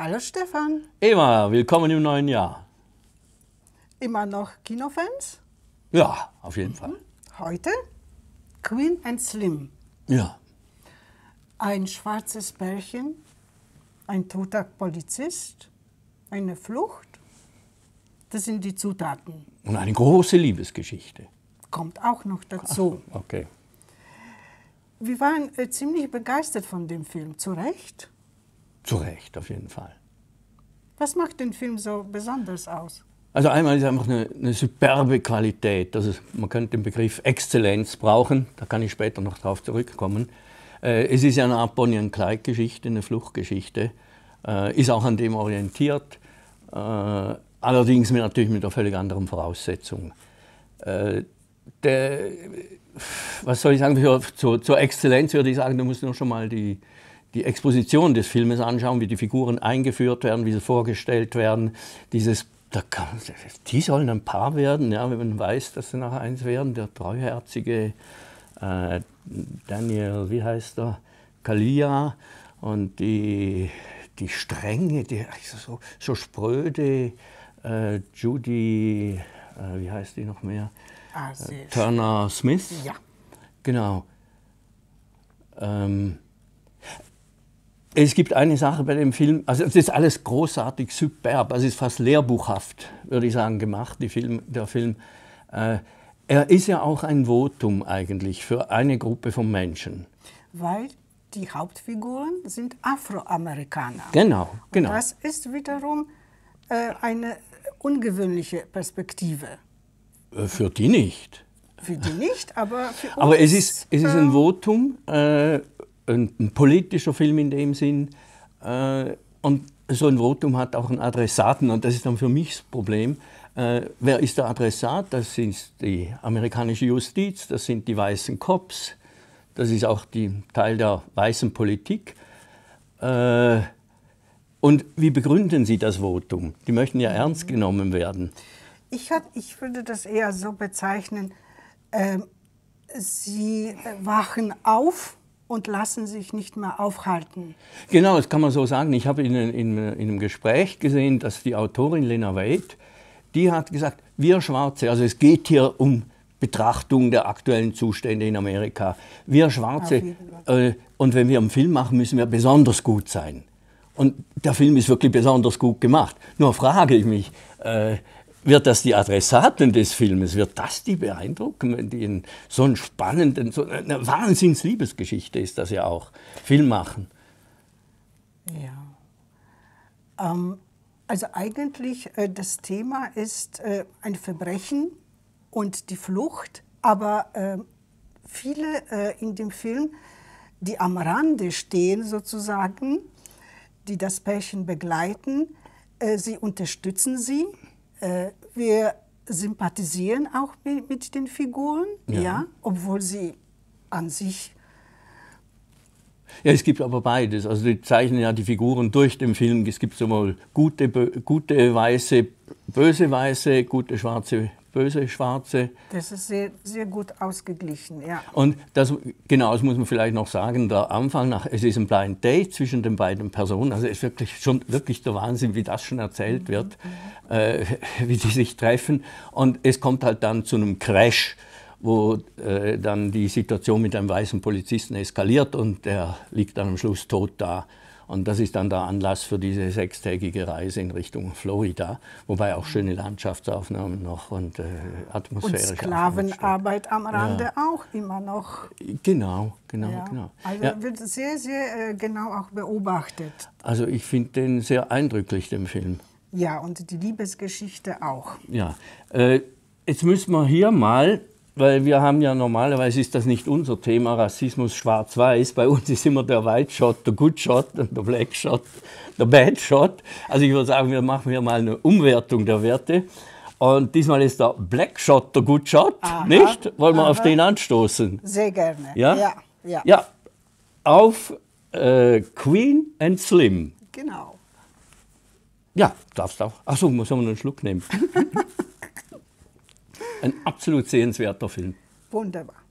Hallo Stefan. Immer, willkommen im neuen Jahr. Immer noch Kinofans? Ja, auf jeden mhm. Fall. Hm? Heute Queen and Slim. Ja. Ein schwarzes Bärchen, ein toter Polizist, eine Flucht. Das sind die Zutaten. Und eine große Liebesgeschichte. Kommt auch noch dazu. Ach, okay. Wir waren äh, ziemlich begeistert von dem Film, zu Recht. Zu Recht, auf jeden Fall. Was macht den Film so besonders aus? Also einmal ist es einfach eine, eine superbe Qualität. Also man könnte den Begriff Exzellenz brauchen, da kann ich später noch drauf zurückkommen. Äh, es ist ja eine Art Bonnie und Clyde-Geschichte, eine Fluchtgeschichte, äh, ist auch an dem orientiert, äh, allerdings mit, natürlich mit einer völlig anderen Voraussetzung. Äh, der, was soll ich sagen, für, zur, zur Exzellenz würde ich sagen, da muss nur schon mal die, die Exposition des Filmes anschauen, wie die Figuren eingeführt werden, wie sie vorgestellt werden, dieses kann, die sollen ein Paar werden, ja, wenn man weiß, dass sie nachher eins werden. Der treuherzige äh, Daniel, wie heißt er, Kalia und die, die strenge, die also so, so spröde äh, Judy, äh, wie heißt die noch mehr? Ah, Turner Smith. Ja. Genau. Ähm, es gibt eine Sache bei dem Film, also es ist alles großartig, superb, also es ist fast lehrbuchhaft, würde ich sagen, gemacht, Film, der Film. Äh, er ist ja auch ein Votum eigentlich für eine Gruppe von Menschen. Weil die Hauptfiguren sind Afroamerikaner. Genau, genau. Und das ist wiederum äh, eine ungewöhnliche Perspektive. Äh, für die nicht. Für die nicht, aber für uns, Aber es ist, es ist ein ähm, Votum äh, ein, politischer Film in dem Sinn. Äh, und so ein Votum hat auch einen Adressaten und das ist dann für mich das Problem. Äh, wer ist der Adressat? Das sind die amerikanische Justiz, das sind die weißen Cops, das ist auch die Teil der weißen Politik. Äh, und wie begründen Sie das Votum? Die möchten ja ernst genommen werden. Ich, hat, ich würde das eher so bezeichnen, äh, sie wachen auf und lassen sich nicht mehr aufhalten. Genau, das kann man so sagen. Ich habe in, in, in einem Gespräch gesehen, dass die Autorin Lena Weid, die hat gesagt, wir Schwarze, also es geht hier um Betrachtung der aktuellen Zustände in Amerika. Wir Schwarze, äh, und wenn wir einen Film machen, müssen wir besonders gut sein. Und der Film ist wirklich besonders gut gemacht. Nur frage ich mich, äh, wird das die Adressaten des Filmes, wird das die beeindrucken, wenn die in so einen spannenden, so eine Wahnsinnsliebesgeschichte ist das ja auch, Film machen? Ja. Ähm, also eigentlich äh, das Thema ist äh, ein Verbrechen und die Flucht, aber ähm, äh, viele in dem Film, die am Rande stehen sozusagen, die das Pärchen begleiten, äh, sie unterstützen sie äh, wir sympathisieren auch mit, mit den Figuren, ja. ja. obwohl sie an sich. Ja, es gibt aber beides. Also die zeichnen ja die Figuren durch den Film. Es gibt sowohl gute, gute weiße, böse weiße, gute schwarze, böse Schwarze. Das ist sehr, sehr gut ausgeglichen, ja. Und das, genau, das muss man vielleicht noch sagen, der Anfang nach, es ist ein Blind Date zwischen den beiden Personen, also es ist wirklich schon wirklich der Wahnsinn, wie das schon erzählt mhm, wird, mhm. äh, wie die sich treffen und es kommt halt dann zu einem Crash wo äh, dann die Situation mit einem weißen Polizisten eskaliert und der liegt dann am Schluss tot da. Und das ist dann der Anlass für diese sechstägige Reise in Richtung Florida, wobei auch schöne Landschaftsaufnahmen noch und äh, atmosphärische Und Sklavenarbeit am Rande ja. auch immer noch. Genau, genau, ja. genau. Also ja. wird sehr, sehr äh, genau auch beobachtet. Also ich finde den sehr eindrücklich, den Film. Ja, und die Liebesgeschichte auch. Ja, äh, jetzt müssen wir hier mal weil wir haben ja normalerweise ist das nicht unser Thema, Rassismus schwarz-weiß. Bei uns ist immer der White Shot, der Good Shot und der Black Shot, der Bad Shot. Also ich würde sagen, wir machen hier mal eine Umwertung der Werte. Und diesmal ist der Black Shot der Good Shot, aha, nicht? Wollen wir aha. auf den anstoßen? Sehr gerne. Ja? Ja. ja. ja. Auf äh, Queen and Slim. Genau. Ja, darfst auch. Achso, muss man einen Schluck nehmen. Ein absolut sehenswerter Film. Wunderbar.